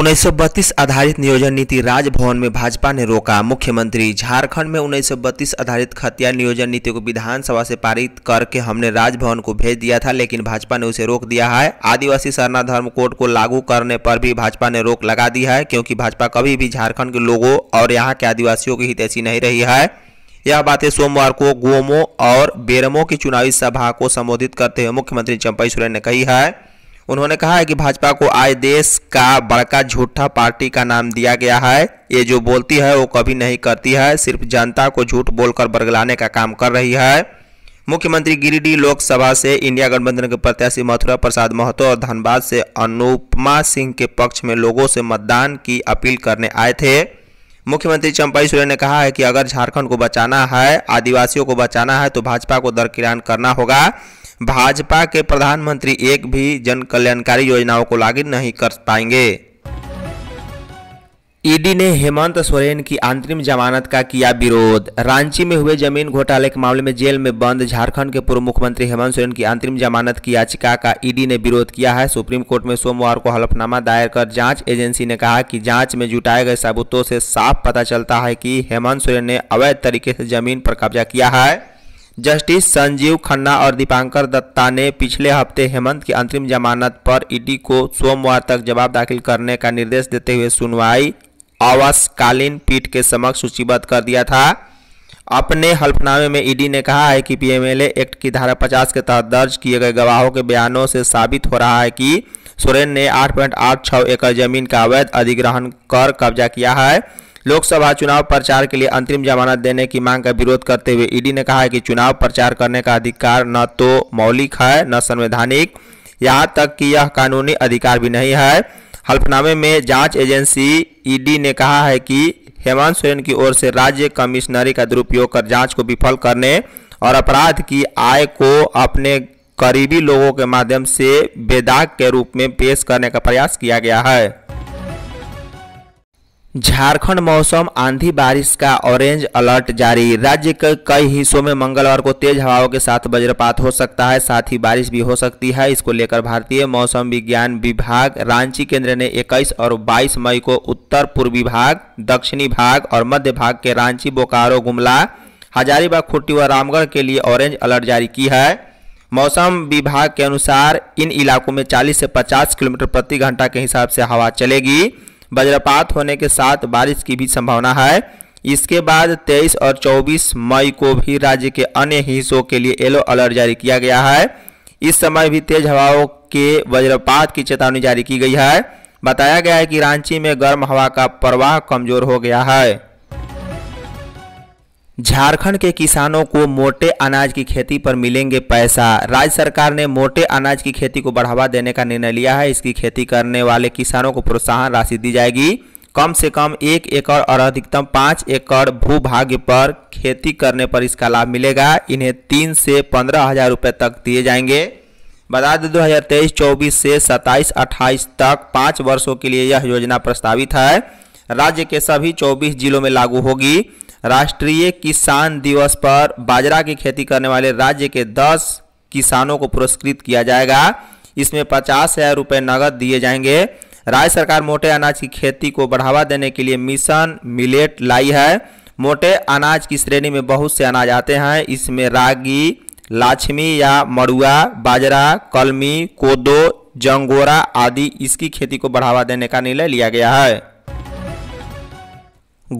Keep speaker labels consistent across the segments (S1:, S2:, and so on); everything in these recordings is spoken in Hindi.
S1: उन्नीस आधारित नियोजन नीति राजभवन में भाजपा ने रोका मुख्यमंत्री झारखंड में उन्नीस आधारित खतिया नियोजन नीति को विधानसभा से पारित करके हमने राजभवन को भेज दिया था लेकिन भाजपा ने उसे रोक दिया है आदिवासी सरना धर्म कोड को लागू करने पर भी भाजपा ने रोक लगा दी है क्योंकि भाजपा कभी भी झारखंड के लोगों और यहाँ के आदिवासियों की ऐसी नहीं रही है यह बातें सोमवार को गोमो और बेरमो की चुनावी सभा को संबोधित करते हुए मुख्यमंत्री चंपई सोरेन ने कही है उन्होंने कहा है कि भाजपा को आज देश का बड़का झूठा पार्टी का नाम दिया गया है ये जो बोलती है वो कभी नहीं करती है सिर्फ जनता को झूठ बोलकर बरगलाने का काम कर रही है मुख्यमंत्री गिरिडीह लोकसभा से इंडिया गठबंधन के प्रत्याशी मथुरा प्रसाद महतो और धनबाद से अनुपमा सिंह के पक्ष में लोगों से मतदान की अपील करने आए थे मुख्यमंत्री चंपाई सोरेन ने कहा है कि अगर झारखंड को बचाना है आदिवासियों को बचाना है तो भाजपा को दरकिरान करना होगा भाजपा के प्रधानमंत्री एक भी जन कल्याणकारी योजनाओं को लागू नहीं कर पाएंगे ईडी ने हेमंत सोरेन की अंतरिम जमानत का किया विरोध रांची में हुए जमीन घोटाले के मामले में जेल में बंद झारखंड के पूर्व मुख्यमंत्री हेमंत सोरेन की अंतरिम जमानत की याचिका का ईडी ने विरोध किया है सुप्रीम कोर्ट में सोमवार को हलफनामा दायर कर जांच एजेंसी ने कहा कि जांच में जुटाए गए सबूतों से साफ पता चलता है कि हेमंत सोरेन ने अवैध तरीके से जमीन पर कब्जा किया है जस्टिस संजीव खन्ना और दीपांकर दत्ता ने पिछले हफ्ते हेमंत की अंतरिम जमानत पर ईडी को सोमवार तक जवाब दाखिल करने का निर्देश देते हुए सुनवाई आवासकालीन पीठ के समक्ष सूचीबद्ध कर दिया था अपने हल्फनामे में ईडी ने कहा है कि पीएमएलए एक्ट की धारा पचास के तहत दर्ज किए गए गवाहों के बयानों से साबित हो रहा है कि सोरेन ने आठ एकड़ जमीन का अवैध अधिग्रहण कर कब्जा किया है लोकसभा चुनाव प्रचार के लिए अंतरिम जमानत देने की मांग का विरोध करते हुए ईडी ने कहा है कि चुनाव प्रचार करने का अधिकार न तो मौलिक है न संवैधानिक यहाँ तक कि यह कानूनी अधिकार भी नहीं है हल्फनामे में जांच एजेंसी ईडी ने कहा है कि हेमंत सोरेन की ओर से राज्य कमिश्नरी का दुरुपयोग कर जांच को विफल करने और अपराध की आय को अपने करीबी लोगों के माध्यम से बेदाग के रूप में पेश करने का प्रयास किया गया है झारखंड मौसम आंधी बारिश का ऑरेंज अलर्ट जारी राज्य के कई हिस्सों में मंगलवार को तेज हवाओं के साथ वज्रपात हो सकता है साथ ही बारिश भी हो सकती है इसको लेकर भारतीय मौसम विज्ञान विभाग रांची केंद्र ने 21 और 22 मई को उत्तर पूर्वी भाग दक्षिणी भाग और मध्य भाग के रांची बोकारो गुमला हजारीबाग खुट्टी व रामगढ़ के लिए ऑरेंज अलर्ट जारी की है मौसम विभाग के अनुसार इन इलाकों में चालीस से पचास किलोमीटर प्रति घंटा के हिसाब से हवा चलेगी वज्रपात होने के साथ बारिश की भी संभावना है इसके बाद 23 और 24 मई को भी राज्य के अन्य हिस्सों के लिए येलो अलर्ट जारी किया गया है इस समय भी तेज हवाओं के वज्रपात की चेतावनी जारी की गई है बताया गया है कि रांची में गर्म हवा का प्रवाह कमजोर हो गया है झारखंड के किसानों को मोटे अनाज की खेती पर मिलेंगे पैसा राज्य सरकार ने मोटे अनाज की खेती को बढ़ावा देने का निर्णय लिया है इसकी खेती करने वाले किसानों को प्रोत्साहन राशि दी जाएगी कम से कम एक एकड़ और अधिकतम पाँच एकड़ भूभाग्य पर खेती करने पर इसका लाभ मिलेगा इन्हें तीन से पंद्रह हज़ार रुपये तक दिए जाएंगे बता दें दो हज़ार तेईस चौबीस से सत्ताईस अट्ठाईस तक पाँच वर्षों के लिए यह योजना प्रस्तावित है राज्य के सभी चौबीस जिलों में लागू होगी राष्ट्रीय किसान दिवस पर बाजरा की खेती करने वाले राज्य के 10 किसानों को पुरस्कृत किया जाएगा इसमें पचास हजार रुपये नगद दिए जाएंगे राज्य सरकार मोटे अनाज की खेती को बढ़ावा देने के लिए मिशन मिलेट लाई है मोटे अनाज की श्रेणी में बहुत से अनाज आते हैं इसमें रागी लाछमी या मड़ुआ बाजरा कलमी कोदो जंगोरा आदि इसकी खेती को बढ़ावा देने का निर्णय लिया गया है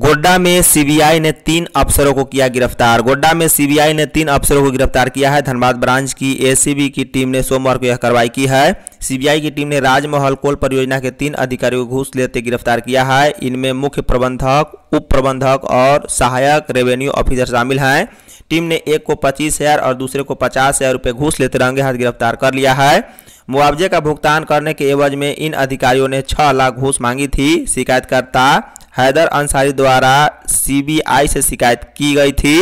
S1: गोड्डा में सीबीआई ने तीन अफसरों को किया गिरफ्तार गोड्डा में सीबीआई ने तीन अफसरों को गिरफ्तार किया है धनबाद ब्रांच की एसीबी की टीम ने सोमवार को यह कार्रवाई की है सीबीआई की टीम ने राजमहल कोल परियोजना के तीन अधिकारियों को घूस लेते गिरफ्तार किया है इनमें मुख्य प्रबंधक उप प्रबंधक और सहायक रेवेन्यू ऑफिसर शामिल हैं टीम ने एक को पच्चीस हजार और दूसरे को पचास हजार रुपये घूस लेते रंगे हाथ गिरफ्तार कर लिया है मुआवजे का भुगतान करने के एवज में इन अधिकारियों ने छह लाख घूस मांगी थी शिकायतकर्ता हैदर अंसारी द्वारा सीबीआई से शिकायत की गई थी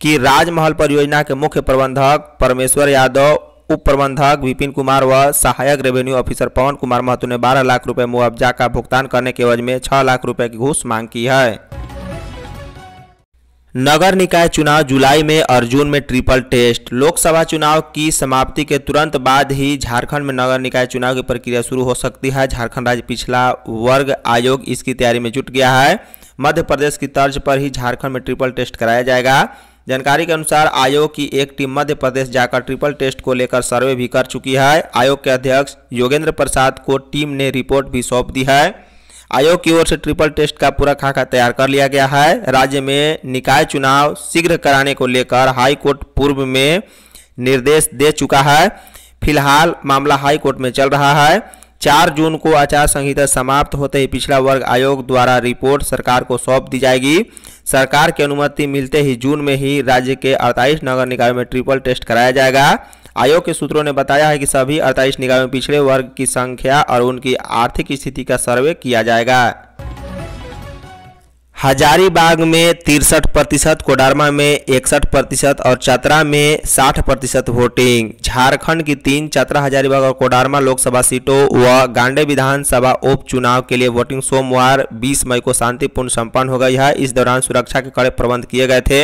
S1: कि राजमहल परियोजना के मुख्य प्रबंधक परमेश्वर यादव उप प्रबंधक विपिन कुमार व सहायक रेवेन्यू ऑफिसर पवन कुमार महतो ने 12 लाख रुपए मुआवजा का भुगतान करने के वजह में 6 लाख रुपए की घूस मांग की है नगर निकाय चुनाव जुलाई में अर्जुन में ट्रिपल टेस्ट लोकसभा चुनाव की समाप्ति के तुरंत बाद ही झारखंड में नगर निकाय चुनाव की प्रक्रिया शुरू हो सकती है झारखंड राज्य पिछला वर्ग आयोग इसकी तैयारी में जुट गया है मध्य प्रदेश की तर्ज पर ही झारखंड में ट्रिपल टेस्ट कराया जाएगा जानकारी के अनुसार आयोग की एक टीम मध्य प्रदेश जाकर ट्रिपल टेस्ट को लेकर सर्वे भी कर चुकी है आयोग के अध्यक्ष योगेंद्र प्रसाद को टीम ने रिपोर्ट भी सौंप दी है आयोग की ओर से ट्रिपल टेस्ट का पूरा खाका तैयार कर लिया गया है राज्य में निकाय चुनाव शीघ्र कराने को लेकर हाईकोर्ट पूर्व में निर्देश दे चुका है फिलहाल मामला हाईकोर्ट में चल रहा है चार जून को आचार संहिता समाप्त होते ही पिछड़ा वर्ग आयोग द्वारा रिपोर्ट सरकार को सौंप दी जाएगी सरकार की अनुमति मिलते ही जून में ही राज्य के अड़तालीस नगर निकायों में ट्रिपल टेस्ट कराया जाएगा आयोग के सूत्रों ने बताया है कि सभी अड़तालीस निकायों में पिछड़े वर्ग की संख्या और उनकी आर्थिक स्थिति का सर्वे किया जाएगा हजारीबाग में तिरसठ प्रतिशत कोडरमा में इकसठ प्रतिशत और चतरा में साठ प्रतिशत वोटिंग झारखंड की तीन चतरा हजारीबाग और कोडरमा लोकसभा सीटों व गांडे विधानसभा उपचुनाव के लिए वोटिंग सोमवार 20 मई को शांतिपूर्ण संपन्न हो गई है इस दौरान सुरक्षा के कड़े प्रबंध किए गए थे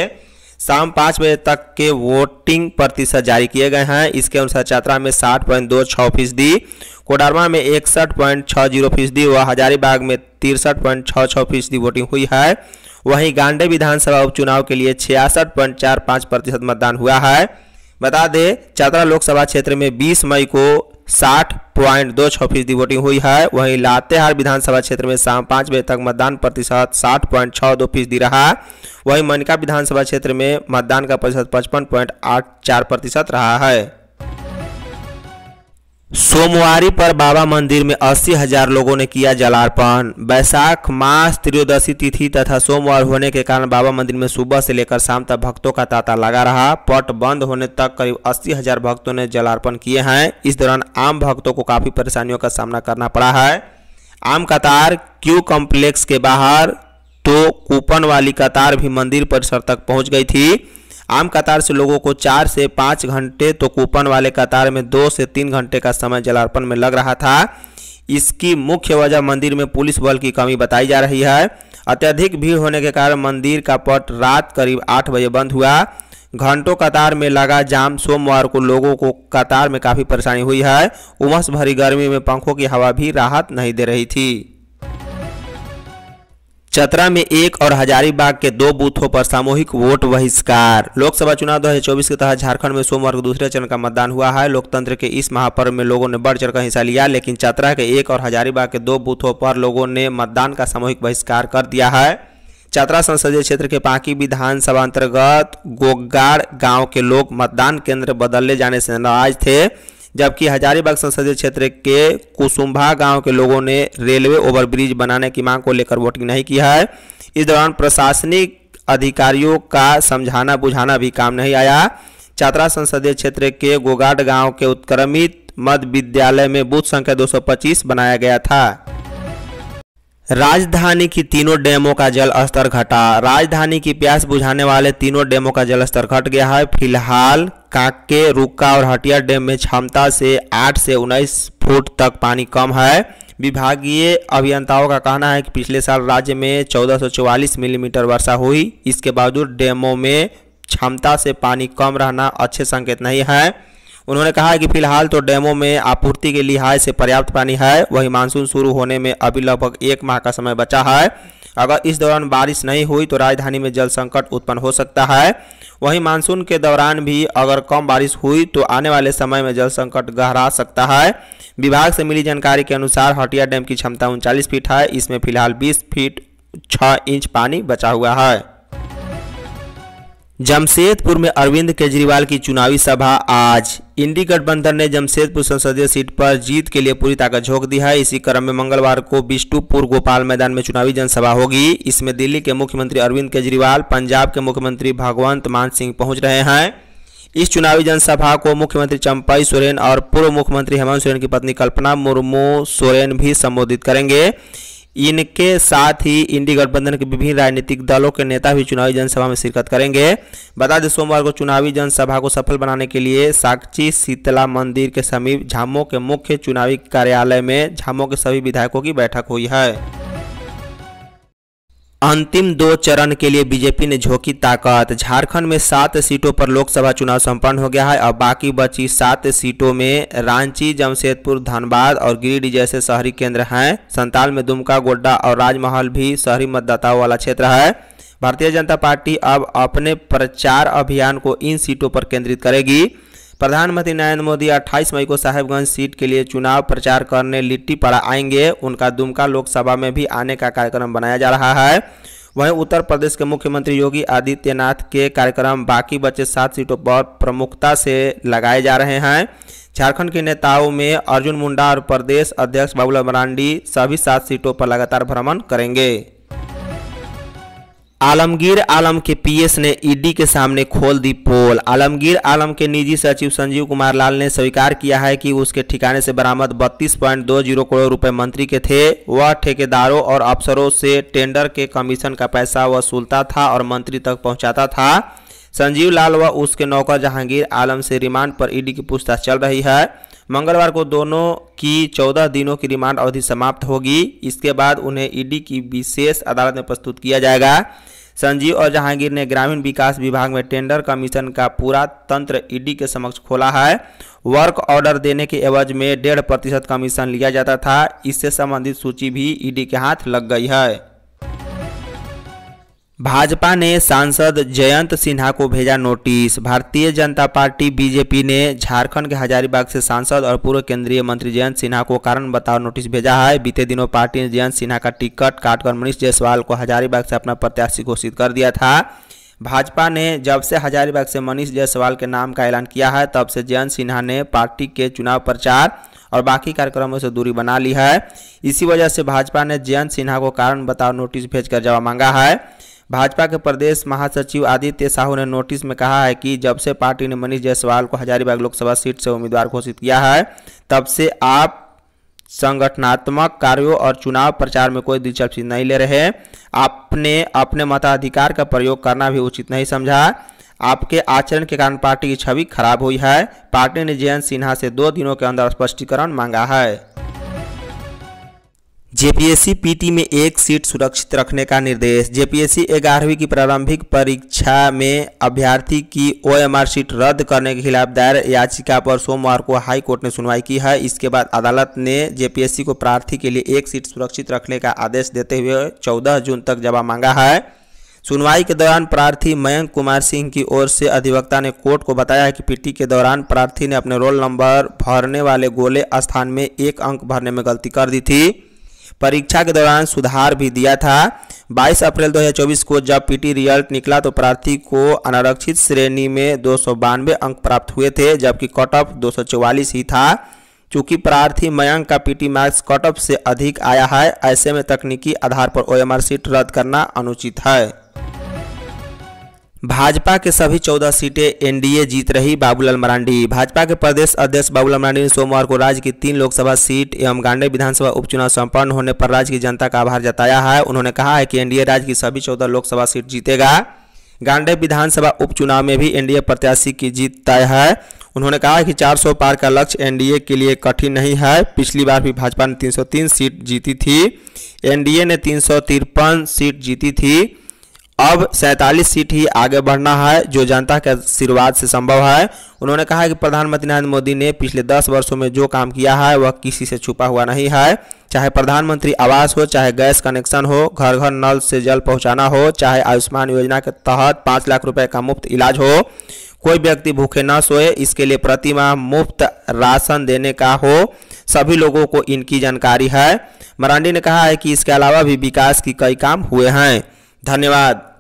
S1: शाम पाँच बजे तक के वोटिंग प्रतिशत जारी किए गए हैं इसके अनुसार चतरा में साठ पॉइंट दो छः फीसदी कोडरमा में इकसठ पॉइंट छः जीरो फीसदी व हजारीबाग में तिरसठ पॉइंट छः छः फीसदी वोटिंग हुई है वहीं गांडे विधानसभा उपचुनाव के लिए छियासठ पॉइंट चार पाँच प्रतिशत मतदान हुआ है बता दें चतरा लोकसभा क्षेत्र में बीस मई को साठ पॉइंट दो छः फीसदी वोटिंग हुई है वहीं लातेहार विधानसभा क्षेत्र में शाम पाँच बजे तक मतदान प्रतिशत साठ पॉइंट छः दो फीसदी रहा वहीं मनिका विधानसभा क्षेत्र में मतदान का प्रतिशत पचपन पॉइंट आठ चार प्रतिशत रहा है सोमवारी पर बाबा मंदिर में अस्सी हजार लोगों ने किया जलार्पण बैसाख मास त्रियोदशी तिथि तथा सोमवार होने के कारण बाबा मंदिर में सुबह से लेकर शाम तक भक्तों का तांता लगा रहा पट बंद होने तक करीब अस्सी हजार भक्तों ने जलार्पण किए हैं इस दौरान आम भक्तों को काफी परेशानियों का सामना करना पड़ा है आम कतार क्यू कॉम्प्लेक्स के बाहर तो कूपन वाली कतार भी मंदिर परिसर तक पहुँच गई थी आम कतार से लोगों को चार से पाँच घंटे तो कूपन वाले कतार में दो से तीन घंटे का समय जलार्पण में लग रहा था इसकी मुख्य वजह मंदिर में पुलिस बल की कमी बताई जा रही है अत्यधिक भीड़ होने के कारण मंदिर का पट रात करीब आठ बजे बंद हुआ घंटों कतार में लगा जाम सोमवार को लोगों को कतार में काफ़ी परेशानी हुई है उमस भरी गर्मी में पंखों की हवा भी राहत नहीं दे रही थी चतरा में एक और हजारीबाग के दो बूथों पर सामूहिक वोट बहिष्कार लोकसभा चुनाव 2024 के तहत झारखंड में सोमवार को दूसरे चरण का मतदान हुआ है लोकतंत्र के इस महापर्व में लोगों ने बढ़ चढ़कर हिस्सा लिया लेकिन चतरा के एक और हजारीबाग के दो बूथों पर लोगों ने मतदान का सामूहिक बहिष्कार कर दिया है चतरा संसदीय क्षेत्र के पाकी विधानसभा अंतर्गत गोगाड़ गाँव के लोग मतदान केंद्र बदलने जाने से नाराज थे जबकि हजारीबाग संसदीय क्षेत्र के कुसुम्भा गांव के लोगों ने रेलवे ओवरब्रिज बनाने की मांग को लेकर वोटिंग नहीं किया है इस दौरान प्रशासनिक अधिकारियों का समझाना बुझाना भी काम नहीं आया चात्रा संसदीय क्षेत्र के गोगाट गांव के उत्क्रमित मध्य विद्यालय में बूथ संख्या 225 बनाया गया था राजधानी की तीनों डैमों का जल स्तर घटा राजधानी की प्यास बुझाने वाले तीनों डैमों का जल स्तर घट गया है फिलहाल काके रुका और हटिया डैम में क्षमता से 8 से 19 फुट तक पानी कम है विभागीय अभियंताओं का कहना है कि पिछले साल राज्य में 1444 मिलीमीटर वर्षा हुई इसके बावजूद डैमों में क्षमता से पानी कम रहना अच्छे संकेत नहीं है उन्होंने कहा कि फिलहाल तो डैमों में आपूर्ति के लिहाज से पर्याप्त पानी है वहीं मानसून शुरू होने में अभी लगभग एक माह का समय बचा है अगर इस दौरान बारिश नहीं हुई तो राजधानी में जल संकट उत्पन्न हो सकता है वहीं मानसून के दौरान भी अगर कम बारिश हुई तो आने वाले समय में जल संकट गहरा सकता है विभाग से मिली जानकारी के अनुसार हटिया डैम की क्षमता उनचालीस फीट है इसमें फिलहाल बीस फीट छः इंच पानी बचा हुआ है जमशेदपुर में अरविंद केजरीवाल की चुनावी सभा आज इंडी गठबंधन ने जमशेदपुर संसदीय सीट पर जीत के लिए पूरी ताकत झोंक दी है इसी क्रम में मंगलवार को बिष्टुपुर गोपाल मैदान में चुनावी जनसभा होगी इसमें दिल्ली के मुख्यमंत्री अरविंद केजरीवाल पंजाब के मुख्यमंत्री भगवंत मान सिंह पहुंच रहे हैं इस चुनावी जनसभा को मुख्यमंत्री चंपाई सोरेन और पूर्व मुख्यमंत्री हेमंत सोरेन की पत्नी कल्पना मुर्मू सोरेन भी संबोधित करेंगे इनके साथ ही इंडी गठबंधन के विभिन्न राजनीतिक दलों के नेता भी चुनावी जनसभा में शिरकत करेंगे बता दें सोमवार को चुनावी जनसभा को सफल बनाने के लिए साक्षी शीतला मंदिर के समीप झामो के मुख्य चुनावी कार्यालय में झामो के सभी विधायकों की बैठक हुई है अंतिम दो चरण के लिए बीजेपी ने झोंकी ताकत झारखंड में सात सीटों पर लोकसभा चुनाव संपन्न हो गया है और बाकी बची सात सीटों में रांची जमशेदपुर धनबाद और गिरिडीह जैसे शहरी केंद्र हैं संताल में दुमका गोड्डा और राजमहल भी शहरी मतदाताओं वाला क्षेत्र है भारतीय जनता पार्टी अब अपने प्रचार अभियान को इन सीटों पर केंद्रित करेगी प्रधानमंत्री नरेंद्र मोदी 28 मई को साहेबगंज सीट के लिए चुनाव प्रचार करने लिट्टी पड़ा आएंगे उनका दुमका लोकसभा में भी आने का कार्यक्रम बनाया जा रहा है वहीं उत्तर प्रदेश के मुख्यमंत्री योगी आदित्यनाथ के कार्यक्रम बाकी बचे सात सीटों पर प्रमुखता से लगाए जा रहे हैं झारखंड के नेताओं में अर्जुन मुंडा और प्रदेश अध्यक्ष बाबूलाल मरांडी सभी सात सीटों पर लगातार भ्रमण करेंगे आलमगीर आलम के पीएस ने ईडी के सामने खोल दी पोल आलमगीर आलम के निजी सचिव संजीव कुमार लाल ने स्वीकार किया है कि उसके ठिकाने से बरामद बत्तीस पॉइंट दो जीरो करोड़ रुपए मंत्री के थे वह ठेकेदारों और अफसरों से टेंडर के कमीशन का पैसा वसूलता था और मंत्री तक पहुंचाता था संजीव लाल व उसके नौकर जहांगीर आलम से रिमांड पर ईडी की पूछताछ चल रही है मंगलवार को दोनों की चौदह दिनों की रिमांड अवधि समाप्त होगी इसके बाद उन्हें ईडी की विशेष अदालत में प्रस्तुत किया जाएगा संजीव और जहांगीर ने ग्रामीण विकास विभाग में टेंडर कमीशन का पूरा तंत्र ईडी के समक्ष खोला है वर्क ऑर्डर देने के एवज में डेढ़ प्रतिशत कमीशन लिया जाता था इससे संबंधित सूची भी ईडी के हाथ लग गई है भाजपा ने सांसद जयंत सिन्हा को भेजा नोटिस भारतीय जनता पार्टी बीजेपी ने झारखंड के हजारीबाग से सांसद और पूर्व केंद्रीय मंत्री जयंत सिन्हा को कारण बताओ नोटिस भेजा है बीते दिनों पार्टी ने जयंत सिन्हा का टिकट काटकर मनीष जायसवाल को हजारीबाग से अपना प्रत्याशी घोषित कर दिया था भाजपा ने जब से हजारीबाग से मनीष जायसवाल के नाम का ऐलान किया है तब से जयंत सिन्हा ने पार्टी के चुनाव प्रचार और बाकी कार्यक्रमों से दूरी बना ली है इसी वजह से भाजपा ने जयंत सिन्हा को कारण बताओ नोटिस भेजकर जवाब मांगा है भाजपा के प्रदेश महासचिव आदित्य साहू ने नोटिस में कहा है कि जब से पार्टी ने मनीष जायसवाल को हजारीबाग लोकसभा सीट से उम्मीदवार घोषित किया है तब से आप संगठनात्मक कार्यों और चुनाव प्रचार में कोई दिलचस्पी नहीं ले रहे आपने अपने मताधिकार का प्रयोग करना भी उचित नहीं समझा आपके आचरण के कारण पार्टी की छवि खराब हुई है पार्टी ने जयंत सिन्हा से दो दिनों के अंदर स्पष्टीकरण मांगा है जेपीएससी पीटी में एक सीट सुरक्षित रखने का निर्देश जेपीएससी ग्यारहवीं की प्रारंभिक परीक्षा में अभ्यर्थी की ओएमआर सीट रद्द करने के खिलाफ दायर याचिका पर सोमवार को हाई कोर्ट ने सुनवाई की है इसके बाद अदालत ने जेपीएससी को प्रार्थी के लिए एक सीट सुरक्षित रखने का आदेश देते हुए 14 जून तक जवाब मांगा है सुनवाई के दौरान प्रार्थी मयंक कुमार सिंह की ओर से अधिवक्ता ने कोर्ट को बताया कि पीटी के दौरान प्रार्थी ने अपने रोल नंबर भरने वाले गोले स्थान में एक अंक भरने में गलती कर दी थी परीक्षा के दौरान सुधार भी दिया था 22 अप्रैल 2024 को जब पीटी रिजल्ट निकला तो प्रार्थी को अनारक्षित श्रेणी में दो अंक प्राप्त हुए थे जबकि कट ऑफ दो ही था चूंकि प्रार्थी मयंक का पीटी मार्क्स कट ऑफ से अधिक आया है ऐसे में तकनीकी आधार पर ओएमआर सीट रद्द करना अनुचित है भाजपा के सभी चौदह सीटें एनडीए जीत रही बाबूलाल मरांडी भाजपा के प्रदेश अध्यक्ष बाबूलाल मरांडी ने सोमवार को राज्य की तीन लोकसभा सीट एवं गांडे विधानसभा उपचुनाव संपन्न होने पर राज्य की जनता का आभार जताया है उन्होंने कहा है कि एनडीए राज्य की सभी चौदह लोकसभा सीट जीतेगा गांडे विधानसभा उपचुनाव में भी एनडीए प्रत्याशी की जीत तय है उन्होंने कहा कि चार पार का लक्ष्य एनडीए के लिए कठिन नहीं है पिछली बार भी भाजपा ने तीन सीट जीती थी एनडीए ने तीन सीट जीती थी अब सैंतालीस सीट ही आगे बढ़ना है जो जनता के आशीर्वाद से संभव है उन्होंने कहा कि प्रधानमंत्री नरेंद्र मोदी ने पिछले दस वर्षों में जो काम किया है वह किसी से छुपा हुआ नहीं है चाहे प्रधानमंत्री आवास हो चाहे गैस कनेक्शन हो घर घर नल से जल पहुंचाना हो चाहे आयुष्मान योजना के तहत पाँच लाख रुपये का मुफ्त इलाज हो कोई व्यक्ति भूखे न सोए इसके लिए प्रति मुफ्त राशन देने का हो सभी लोगों को इनकी जानकारी है मरांडी ने कहा है कि इसके अलावा भी विकास की कई काम हुए हैं धन्यवाद